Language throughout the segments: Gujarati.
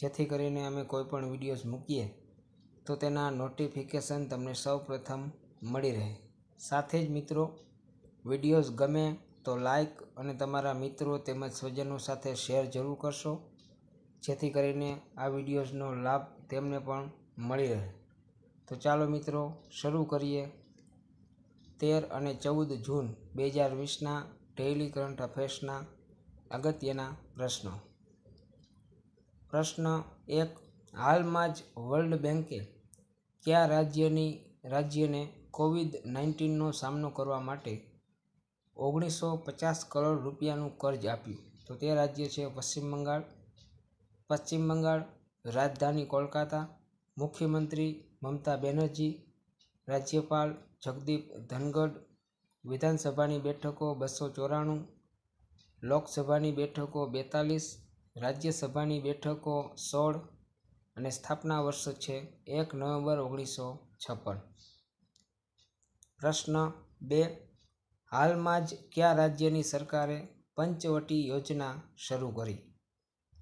જેથી કરીને અમે કોઈપણ વિડીયોઝ મૂકીએ તો તેના નોટિફિકેશન તમને સૌ પ્રથમ મળી રહે સાથે જ મિત્રો વિડીયોઝ ગમે તો લાઈક અને તમારા મિત્રો તેમજ સ્વજનો સાથે શેર જરૂર કરશો જેથી કરીને આ વિડીયોઝનો લાભ તેમને પણ મળી રહે તો ચાલો મિત્રો શરૂ કરીએ તેર અને ચૌદ જૂન બે હજાર વીસના ડેઇલી કરંટ અફેર્સના અગત્યના પ્રશ્નો પ્રશ્ન એક હાલમાં જ વર્લ્ડ બેંકે કયા રાજ્યની રાજ્યને કોવિડ નાઇન્ટીનનો સામનો કરવા માટે ઓગણીસો પચાસ કરોડ રૂપિયાનું કર્જ આપ્યું તો તે રાજ્ય છે પશ્ચિમ બંગાળ પશ્ચિમ બંગાળ રાજધાની કોલકાતા મુખ્યમંત્રી મમતા બેનર્જી રાજ્યપાલ જગદીપ ધનગઢ વિધાનસભાની બેઠકો બસો ચોરાણું લોકસભાની બેઠકો બેતાલીસ રાજ્યસભાની બેઠકો સોળ અને સ્થાપના વર્ષ છે એક નવેમ્બર ઓગણીસો છપ્પન પ્રશ્ન બે હાલમાં જ કયા રાજ્યની સરકારે પંચવટી યોજના શરૂ કરી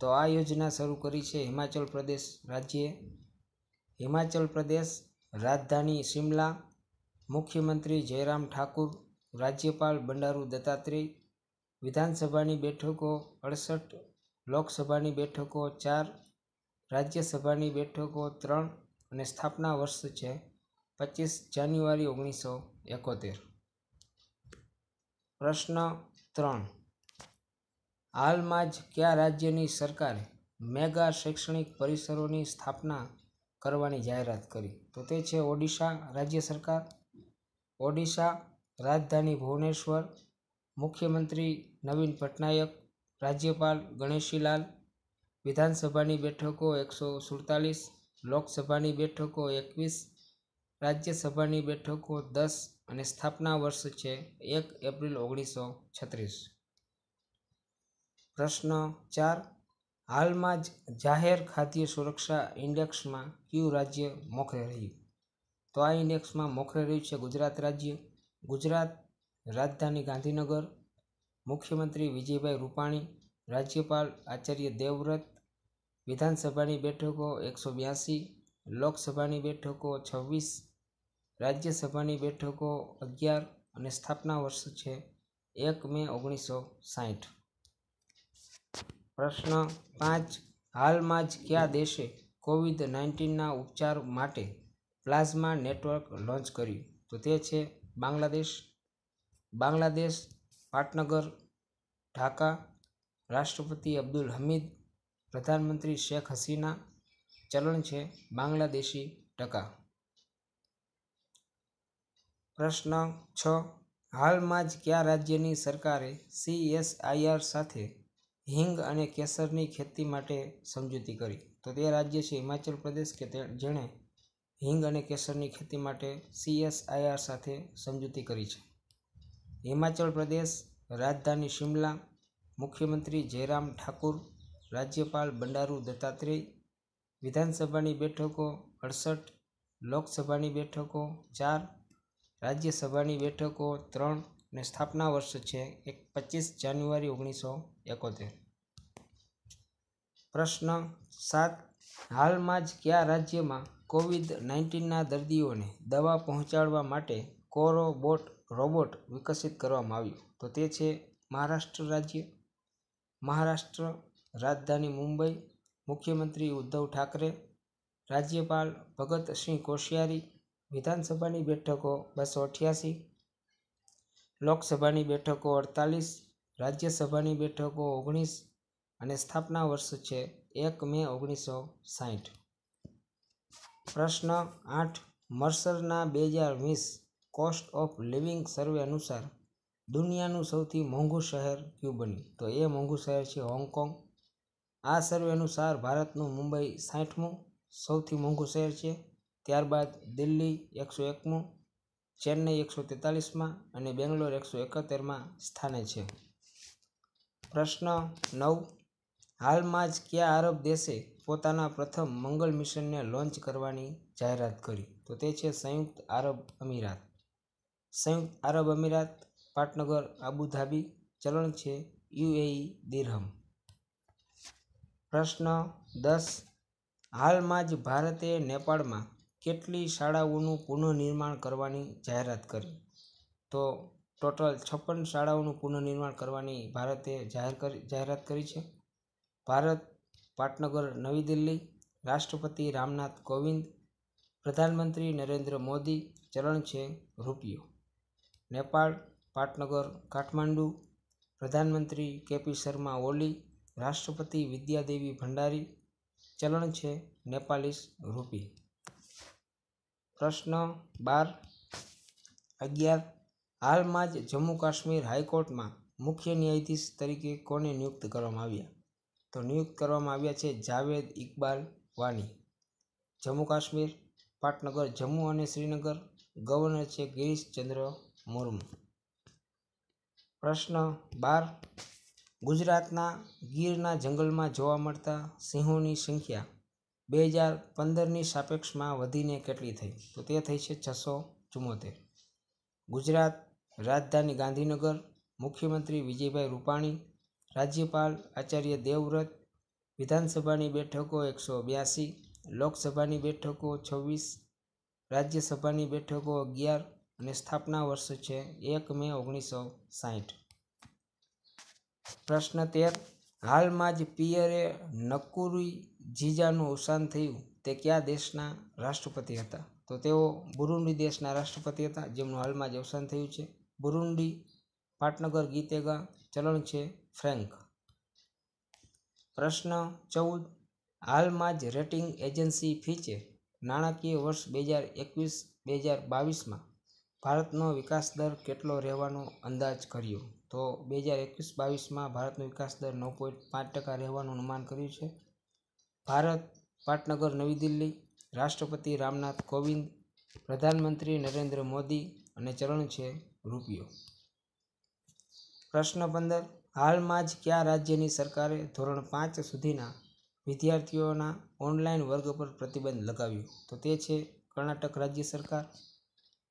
તો આ યોજના શરૂ કરી છે હિમાચલ પ્રદેશ રાજ્યે હિમાચલ પ્રદેશ રાજધાની શિમલા મુખ્યમંત્રી જયરામ ઠાકુર રાજ્યપાલ બંડારુ દત્તાત્રેય વિધાનસભાની બેઠકો અડસઠ લોકસભાની બેઠકો ચાર રાજ્યસભાની બેઠકો ત્રણ અને સ્થાપના વર્ષ છે પચીસ જાન્યુઆરી ઓગણીસો એકોતેર પ્રશ્ન ત્રણ હાલમાં જ કયા રાજ્યની સરકારે મેગા શૈક્ષણિક પરિસરોની સ્થાપના કરવાની જાહેરાત કરી તો તે છે ઓડિશા રાજ્ય સરકાર ઓડિશા રાજધાની ભુવનેશ્વર મુખ્યમંત્રી નવીન પટનાયક રાજ્યપાલ ગણેશીલાલ વિધાનસભાની બેઠકો એકસો સુડતાલીસ લોકસભાની બેઠકો એકવીસ રાજ્યસભાની બેઠકો દસ અને સ્થાપના વર્ષ છે એક એપ્રિલ ઓગણીસો છત્રીસ પ્રશ્ન ચાર હાલમાં જ જાહેર ખાદ્ય સુરક્ષા ઇન્ડેક્સમાં કયું રાજ્ય મોખરે રહ્યું તો આ ઇન્ડેક્સમાં મોખરે રહ્યું છે ગુજરાત રાજ્ય ગુજરાત રાજધાની ગાંધીનગર મુખ્યમંત્રી વિજયભાઈ રૂપાણી રાજ્યપાલ આચાર્ય દેવવ્રત વિધાનસભાની બેઠકો એકસો બ્યાસી લોકસભાની બેઠકો છવ્વીસ રાજ્યસભાની બેઠકો અગિયાર અને સ્થાપના વર્ષ છે એક મે ઓગણીસો સાહીઠ પ્રશ્ન પાંચ હાલમાં જ કયા દેશે કોવિડ નાઇન્ટીનના ઉપચાર માટે પ્લાઝમા નેટવર્ક લોન્ચ કર્યું તો તે છે બાંગ્લાદેશ બાંગ્લાદેશ પાટનગર ઢાકા રાષ્ટ્રપતિ અબ્દુલ હમીદ પ્રધાનમંત્રી શેખ હસીના ચલણ છે બાંગ્લાદેશી ટકા પ્રશ્ન છ હાલમાં જ કયા રાજ્યની સરકારે સીએસઆઈઆર સાથે હિંગ અને કેસરની ખેતી માટે સમજૂતી કરી તો તે રાજ્ય છે હિમાચલ પ્રદેશ કે જેણે હિંગ અને કેસરની ખેતી માટે સીએસઆઈઆર સાથે સમજૂતી કરી છે હિમાચલ પ્રદેશ રાજધાની શિમલા મુખ્યમંત્રી જયરામ ઠાકુર રાજ્યપાલ બંડારૂ દત્તાત્રેય વિધાનસભાની બેઠકો અડસઠ લોકસભાની બેઠકો ચાર રાજ્યસભાની બેઠકો ત્રણ અને સ્થાપના વર્ષ છે એક પચીસ જાન્યુઆરી ઓગણીસો એકોતેર પ્રશ્ન સાત હાલમાં જ કયા રાજ્યમાં કોવિડ નાઇન્ટીનના દર્દીઓને દવા પહોંચાડવા માટે કોરો બોટ રોબોટ વિકસિત કરવામાં આવ્યું તો તે છે મહારાષ્ટ્ર રાજ્ય મહારાષ્ટ્ર રાજધાની મુંબઈ મુખ્યમંત્રી ઉદ્ધવ ઠાકરે રાજ્યપાલ ભગતસિંહ કોશિયારી વિધાનસભાની બેઠકો બસો અઠ્યાસી લોકસભાની બેઠકો અડતાલીસ રાજ્યસભાની બેઠકો ઓગણીસ અને સ્થાપના વર્ષ છે એક મે ઓગણીસો સાહીઠ પ્રશ્ન આઠ મર્સરના બે હજાર વીસ કોસ્ટ ઓફ લિવિંગ સર્વે અનુસાર દુનિયાનું સૌથી મોંઘું શહેર કયું બન્યું તો એ મોંઘું શહેર છે હોંગકોંગ આ સર્વે અનુસાર ભારતનું મુંબઈ સાઠમું સૌથી મોંઘું શહેર છે ત્યારબાદ દિલ્હી એકસો એકમું ચેન્નઈ એકસો તેતાલીસમાં અને બેંગ્લોર એકસો એકોતેરમાં સ્થાને છે પ્રશ્ન નવ હાલમાં જ કયા આરબ દેશે પોતાના પ્રથમ મંગળ મિશનને લોન્ચ કરવાની જાહેરાત કરી તો તે છે સંયુક્ત આરબ અમીરાત સંયુક્ત આરબ અમીરાત પાટનગર આબુધાબી ચલણ છે યુએઈ દિરહમ પ્રશ્ન દસ હાલમાં જ ભારતે નેપાળમાં કેટલી શાળાઓનું પુનઃનિર્માણ કરવાની જાહેરાત કરી તો ટોટલ છપ્પન શાળાઓનું પુનઃનિર્માણ કરવાની ભારતે જાહેર કરી જાહેરાત કરી છે ભારત પાટનગર નવી દિલ્હી રાષ્ટ્રપતિ રામનાથ કોવિંદ પ્રધાનમંત્રી નરેન્દ્ર મોદી ચલણ છે રૂપિયો નેપાળ પાટનગર કાઠમાંડુ પ્રધાનમંત્રી કેપી શર્મા ઓલી રાષ્ટ્રપતિ વિદ્યાદેવી ભંડારી ચલણ છે નેપાલીસ રૂપી પ્રશ્ન બાર અગિયાર હાલમાં જ જમ્મુ કાશ્મીર હાઈકોર્ટમાં મુખ્ય ન્યાયાધીશ તરીકે કોને નિયુક્ત કરવામાં આવ્યા તો નિયુક્ત કરવામાં આવ્યા છે જાવેદ ઇકબાલ વાની જમ્મુ કાશ્મીર પાટનગર જમ્મુ અને શ્રીનગર ગવર્નર છે ગિરીશચંદ્ર મુર્મુ પ્રશ્ન બાર ગુજરાતના ગીરના જંગલમાં જોવા મળતા સિંહોની સંખ્યા બે હજાર પંદરની સાપેક્ષમાં વધીને કેટલી થઈ તો તે થઈ છે છસો ચુમ્મોતેર ગુજરાત રાજધાની ગાંધીનગર મુખ્યમંત્રી વિજયભાઈ રૂપાણી રાજ્યપાલ આચાર્ય દેવવ્રત વિધાનસભાની બેઠકો એકસો બ્યાસી લોકસભાની બેઠકો છવ્વીસ રાજ્યસભાની બેઠકો અગિયાર અને સ્થાપના વર્ષ છે એક મે ઓગણીસો સાહીઠ પ્રશ્ન તેર હાલમાં જ પિયરે નકુરી જીજાનું અવસાન થયું તે કયા દેશના રાષ્ટ્રપતિ હતા તો તેઓ બુરુંડી દેશના રાષ્ટ્રપતિ હતા જેમનું હાલમાં જ અવસાન થયું છે બુરુંડી પાટનગર ગીતેગા ચલણ છે ફ્રેન્ક પ્રશ્ન ચૌદ હાલમાં જ રેટિંગ એજન્સી ફીચે નાણાકીય વર્ષ બે હજાર એકવીસ બે હજાર બાવીસમાં ભારતનો વિકાસ દર કેટલો રહેવાનો અંદાજ કર્યો તો બે હજાર એકવીસ બાવીસમાં ભારતનો વિકાસ દર નવ પોઈન્ટ પાંચ ટકા રહેવાનું અનુમાન કર્યું છે ભારત પાટનગર નવી દિલ્હી રાષ્ટ્રપતિ રામનાથ કોવિંદ પ્રધાનમંત્રી નરેન્દ્ર મોદી અને ચરણ છે રૂપિયો પ્રશ્ન પંદર હાલમાં જ કયા રાજ્યની સરકારે ધોરણ પાંચ સુધીના વિદ્યાર્થીઓના ઓનલાઈન વર્ગ પર પ્રતિબંધ લગાવ્યો તો તે છે કર્ણાટક રાજ્ય સરકાર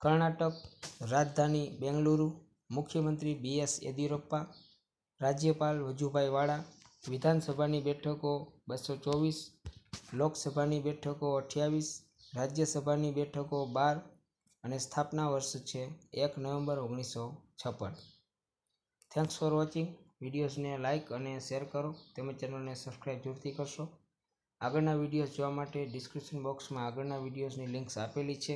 કર્ણાટક રાજધાની બેંગલુરુ મુખ્યમંત્રી બી એસ યેદિયુરપ્પા રાજ્યપાલ વજુભાઈ વાળા વિધાનસભાની બેઠકો બસો ચોવીસ લોકસભાની બેઠકો અઠ્યાવીસ રાજ્યસભાની બેઠકો બાર અને સ્થાપના વર્ષ છે એક નવેમ્બર ઓગણીસો છપ્પન થેન્ક્સ ફોર વોચિંગ વિડીયોઝને લાઇક અને શેર કરો તેમજ ચેનલને સબસ્ક્રાઈબ જરૂરથી કરશો આગળના વિડીયોઝ જોવા માટે ડિસ્ક્રિપ્શન બોક્સમાં આગળના વિડીયોઝની લિંક્સ આપેલી છે